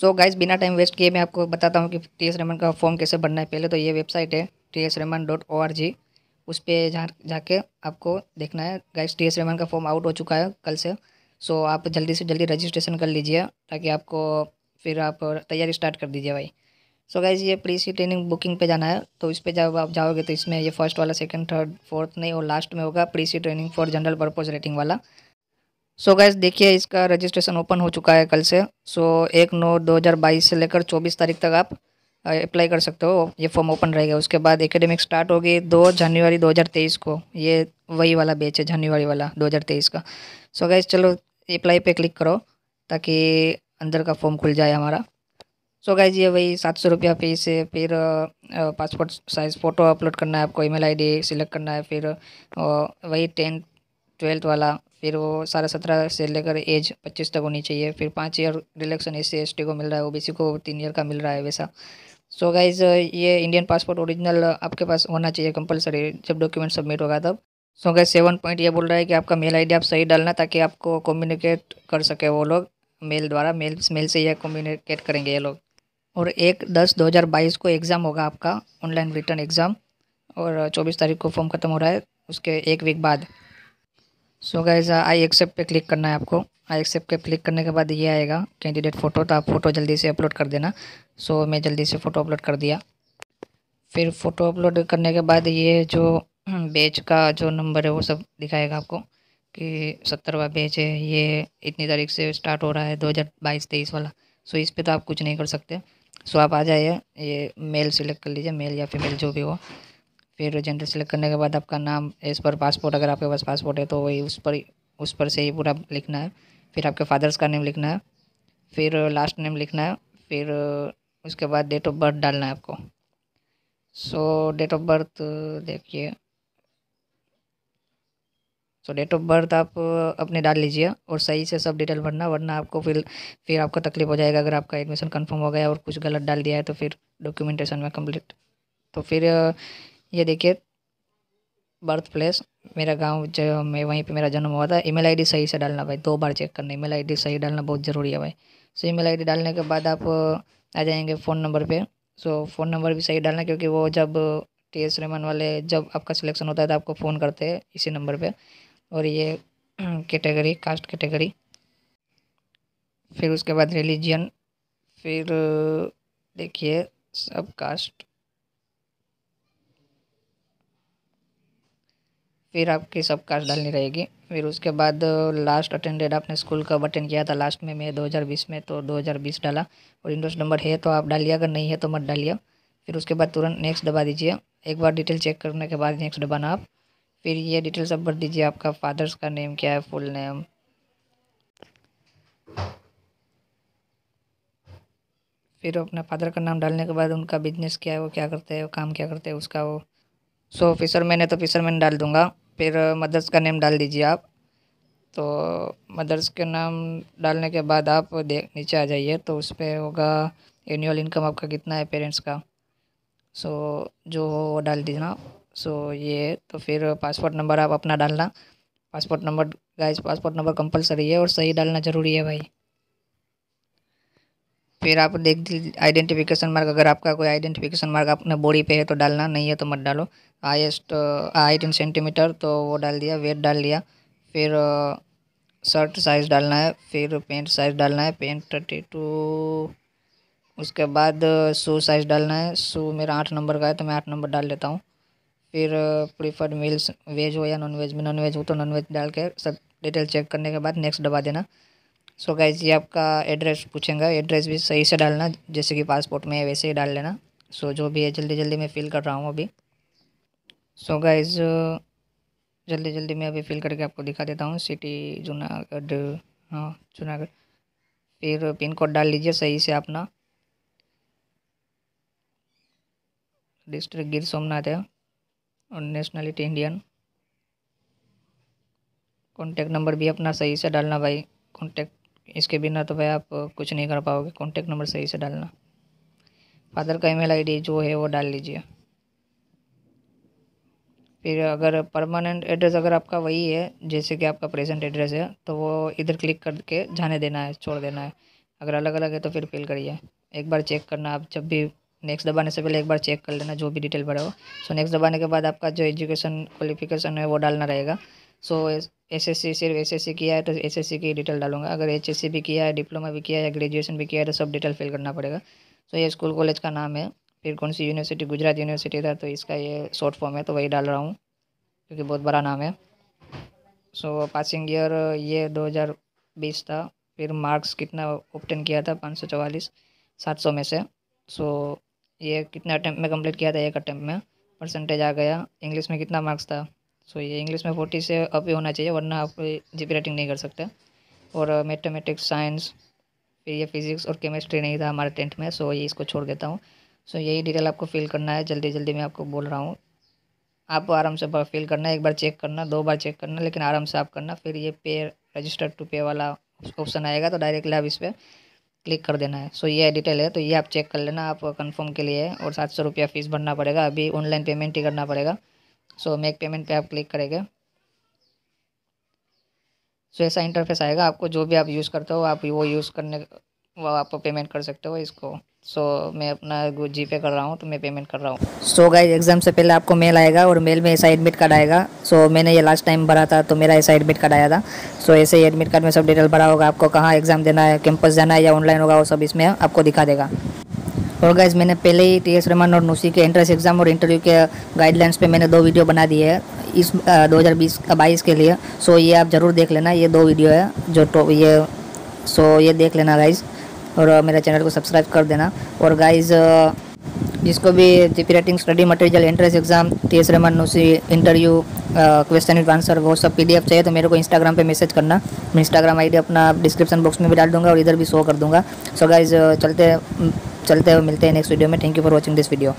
सो guys बिना time waste किए मैं आपको बताता हूँ कि टी एस रेमन का फॉर्म कैसे भरना है पहले तो ये वेबसाइट है T S Rahaman dot O R G उस पर जा जाके आपको देखना है गाइज टी एस रेमन का फॉर्म आउट हो चुका है कल से सो so आप जल्दी से जल्दी रजिस्ट्रेशन कर लीजिए ताकि आपको फिर आप तैयारी स्टार्ट कर दीजिए भाई सो so गाइज ये प्री सी ट्रेनिंग बुकिंग पे जाना है तो इस पर जब आप जाओगे तो इसमें ये फर्स्ट वाला सेकंड थर्ड फोर्थ नहीं और लास्ट में होगा pre sea training for general purpose rating वाला सो so गैस देखिए इसका रजिस्ट्रेशन ओपन हो चुका है कल से सो एक नौ दो हज़ार बाईस से लेकर चौबीस तारीख तक आप अप्लाई कर सकते हो ये फॉर्म ओपन रहेगा उसके बाद एकेडमिक स्टार्ट होगी दो जनवरी दो हज़ार तेईस को ये वही वाला बेच है जनवरी वाला दो हज़ार तेईस का सो so, गैस चलो अप्लाई पे क्लिक करो ताकि अंदर का फॉर्म खुल जाए हमारा सो so, गैज ये वही सात सौ रुपया फीस है फिर पासपोर्ट साइज़ फ़ोटो अपलोड करना है आपको आई डी सिलेक्ट करना है फिर वही टेंथ ट्वेल्थ वाला फिर वो सारा सत्रह से लेकर एज पच्चीस तक होनी चाहिए फिर पाँच ईयर रिलेक्शन एस सी को मिल रहा है ओबीसी को तीन ईयर का मिल रहा है वैसा सो so गाइज ये इंडियन पासपोर्ट ओरिजिनल आपके पास होना चाहिए कंपलसरी जब डॉक्यूमेंट सबमिट होगा तब सो गाइज सेवन पॉइंट ये बोल रहा है कि आपका मेल आईडी आप सही डालना ताकि आपको कम्युनिकेट कर सके वो लोग मेल द्वारा मेल मेल से यह कम्युनिकेट करेंगे ये लोग और एक दस दो हज़ार बाईस को एग्ज़ाम होगा आपका ऑनलाइन रिटर्न एग्ज़ाम और चौबीस तारीख को फॉर्म ख़त्म हो रहा है उसके एक वीक बाद सो गाइज आई एक्सेप्ट पे क्लिक करना है आपको आई एक्सेप्ट पे क्लिक करने के बाद ये आएगा कैंडिडेट फ़ोटो तो आप फ़ोटो जल्दी से अपलोड कर देना सो so, मैं जल्दी से फ़ोटो अपलोड कर दिया फिर फ़ोटो अपलोड करने के बाद ये जो बैच का जो नंबर है वो सब दिखाएगा आपको कि सत्तरवा बैच है ये इतनी तारीख से स्टार्ट हो रहा है दो हज़ार बाईस तेईस वाला सो so, इस पर तो आप कुछ नहीं कर सकते सो so, आप आ जाइए ये मेल सिलेक्ट कर लीजिए मेल या फीमेल जो भी हो फिर जेंडर सेलेक्ट करने के बाद आपका नाम इस पर पासपोर्ट अगर आपके पास पासपोर्ट है तो वही उस पर उस पर से ही पूरा लिखना है फिर आपके फादर्स का नेम लिखना है फिर लास्ट नेम लिखना है फिर उसके बाद डेट ऑफ बर्थ डालना है आपको सो डेट ऑफ बर्थ देखिए सो डेट ऑफ बर्थ आप अपने डाल लीजिए और सही से सब डिटेल भरना वरना आपको फिर फिर आपको तकलीफ हो जाएगा अगर आपका एडमिशन कंफर्म हो गया और कुछ गलत डाल दिया है तो फिर डॉक्यूमेंटेशन में कंप्लीट तो फिर ये देखिए बर्थ प्लेस मेरा गांव जो मैं वहीं पे मेरा जन्म हुआ था ईमेल आईडी सही से डालना भाई दो बार चेक करना ईमेल आईडी सही डालना बहुत ज़रूरी है भाई सो ईमेल आईडी डालने के बाद आप आ जाएंगे फ़ोन नंबर पे सो फ़ोन नंबर भी सही डालना क्योंकि वो जब टी एस रहमान वाले जब आपका सिलेक्शन होता है तो आपको फ़ोन करते हैं इसी नंबर पर और ये कैटेगरी कास्ट कैटेगरी फिर उसके बाद रिलीजियन फिर देखिए सब कास्ट फिर आपकी सब कास्ट डालनी रहेगी फिर उसके बाद लास्ट अटेंडेड आपने स्कूल कब अटेंड किया था लास्ट में मैं 2020 में तो 2020 डाला और इंडोस नंबर है तो आप डालिए अगर नहीं है तो मत डालिए फिर उसके बाद तुरंत नेक्स्ट दबा दीजिए एक बार डिटेल चेक करने के बाद नेक्स्ट दबाना आप फिर ये डिटेल सब भर दीजिए आपका फादर्स का नेम क्या है फुल नेम फिर अपने फादर का नाम डालने के बाद उनका बिजनेस क्या है वो क्या करते हैं काम क्या करते हैं उसका वो सो फिशरमैन है तो फिशरमैन डाल दूँगा फिर मदर्स का नेम डाल दीजिए आप तो मदर्स के नाम डालने के बाद आप देख नीचे आ जाइए तो उस पर होगा एनुअल इनकम आपका कितना है पेरेंट्स का सो जो हो वो डाल दीजिए सो ये तो फिर पासपोर्ट नंबर आप अपना डालना passport number guys passport number compulsory है और सही डालना ज़रूरी है भाई फिर आप देख आइडेंटिफिकेशन मार्क अगर आपका कोई आइडेंटिफिकेशन मार्क अपने बॉडी पे है तो डालना नहीं है तो मत डालो हाइस्ट हाइट इन सेंटीमीटर तो वो डाल दिया वेट डाल दिया फिर शर्ट uh, साइज़ डालना है फिर पेंट साइज़ डालना है पेंट थर्टी टू उसके बाद शू uh, साइज़ डालना है शू मेरा आठ नंबर का है तो मैं आठ नंबर डाल देता हूँ फिर प्रीफर्ड मील्स वेज हो या नॉन वेज में नॉन वेज हो तो नॉन वेज डाल के सब डिटेल चेक करने के बाद नेक्स्ट दबा देना सो so गाइज ये आपका एड्रेस पूछेंगे एड्रेस भी सही से डालना जैसे कि पासपोर्ट में है वैसे ही डाल लेना सो so जो भी है जल्दी जल्दी मैं फिल कर रहा हूँ अभी सो गाइज uh, जल्दी जल्दी मैं अभी फिल करके आपको दिखा देता हूँ सिटी जूनागढ़ हाँ जूनागढ़ फिर पिन कोड डाल लीजिए सही से अपना डिस्ट्रिक्ट गिर सोमनाथ है और नेशनलिटी इंडियन कॉन्टैक्ट नंबर भी अपना सही से डालना भाई कॉन्टैक्ट इसके बिना तो भाई आप कुछ नहीं कर पाओगे कॉन्टैक्ट नंबर सही से डालना फादर का ईमेल आईडी जो है वो डाल लीजिए फिर अगर परमानेंट एड्रेस अगर आपका वही है जैसे कि आपका प्रेजेंट एड्रेस है तो वो इधर क्लिक करके जाने देना है छोड़ देना है अगर अलग अलग है तो फिर फिल करिए एक बार चेक करना आप जब भी नेक्स्ट दबाने से पहले एक बार चेक कर लेना जो भी डिटेल भरे हो सो नेक्स्ट दबाने के बाद आपका जो एजुकेशन क्वालिफिकेशन है वो डालना रहेगा सो एस एस सी सिर्फ एस एस सी किया है तो एस एस सी की डिटेल डालूंगा अगर एच एस सी भी किया है डिप्लोमा भी किया है ग्रेजुएशन भी किया है तो सब डिटेल फिल करना पड़ेगा सो so, ये स्कूल कॉलेज का नाम है फिर कौन सी यूनिवर्सिटी गुजरात यूनिवर्सिटी था तो इसका ये शॉर्ट फॉर्म है तो वही डाल रहा हूँ क्योंकि बहुत बड़ा नाम है सो पासिंग ईयर ये 2020 था फिर मार्क्स कितना ऑप्टेन किया था पाँच सौ चवालीस सात सौ में से सो ये कितना अटैम्प्ट में कंप्लीट किया था एक अटैम्प्ट में परसेंटेज आ गया इंग्लिश में कितना मार्क्स था सो ये इंग्लिश में फोर्टी से अप होना चाहिए वरना आप जी रेटिंग नहीं कर सकते और मैथमेटिक्स uh, साइंस फिर ये फिज़िक्स और केमिस्ट्री नहीं था हमारे टेंथ में सो ये इसको छोड़ देता हूँ सो यही डिटेल आपको फिल करना है जल्दी जल्दी मैं आपको बोल रहा हूँ आप आराम से फिल करना एक बार चेक करना दो बार चेक करना लेकिन आराम से आप करना फिर ये पे रजिस्टर टू पे वाला ऑप्शन आएगा तो डायरेक्टली आप इस पर क्लिक कर देना है सो ये डिटेल है तो ये आप चेक कर लेना आप कंफर्म के लिए और सात सौ रुपया फ़ीस भरना पड़ेगा अभी ऑनलाइन पेमेंट ही करना पड़ेगा सो मेक पेमेंट पे आप क्लिक करेंगे सो ऐसा इंटरफेस आएगा आपको जो भी आप यूज़ करते हो आप वो यूज़ करने वो आप पेमेंट कर सकते हो इसको सो so, मैं अपना जी पे कर रहा हूँ तो मैं पेमेंट कर रहा हूँ सो गाइज एग्जाम से पहले आपको मेल आएगा और मेल में ऐसा एडमिट कार्ड आएगा सो so, मैंने ये लास्ट टाइम भरा था तो मेरा ऐसा एडमिट कार्ड आया था सो so, ऐसे ही एडमिट कार्ड में सब डिटेल भरा होगा आपको कहाँ एग्जाम देना है कैंपस जाना है या ऑनलाइन होगा वो सब इसमें आपको दिखा देगा और गाइज मैंने पहले ही टी एस रमन और नूसी के एंट्रेंस एग्जाम और इंटरव्यू के गाइडलाइंस पर मैंने दो वीडियो बना दिए है इस दो हज़ार बीस बाईस के लिए सो ये आप ज़रूर देख लेना ये दो वीडियो है जो ये सो ये देख लेना गाइज़ और मेरा चैनल को सब्सक्राइब कर देना और गाइज़ जिसको भी GP rating study material entrance exam T S Rahman NUSI interview question and answer वो सब पीडीएफ चाहिए तो मेरे को इंस्टाग्राम पे मैसेज करना मैं इंस्टाग्राम आईडी अपना डिस्क्रिप्शन बॉक्स में भी डाल दूंगा और इधर भी शो कर दूंगा सो so गाइज चलते चलते हुए मिलते हैं नेक्स्ट वीडियो में thank you for watching this video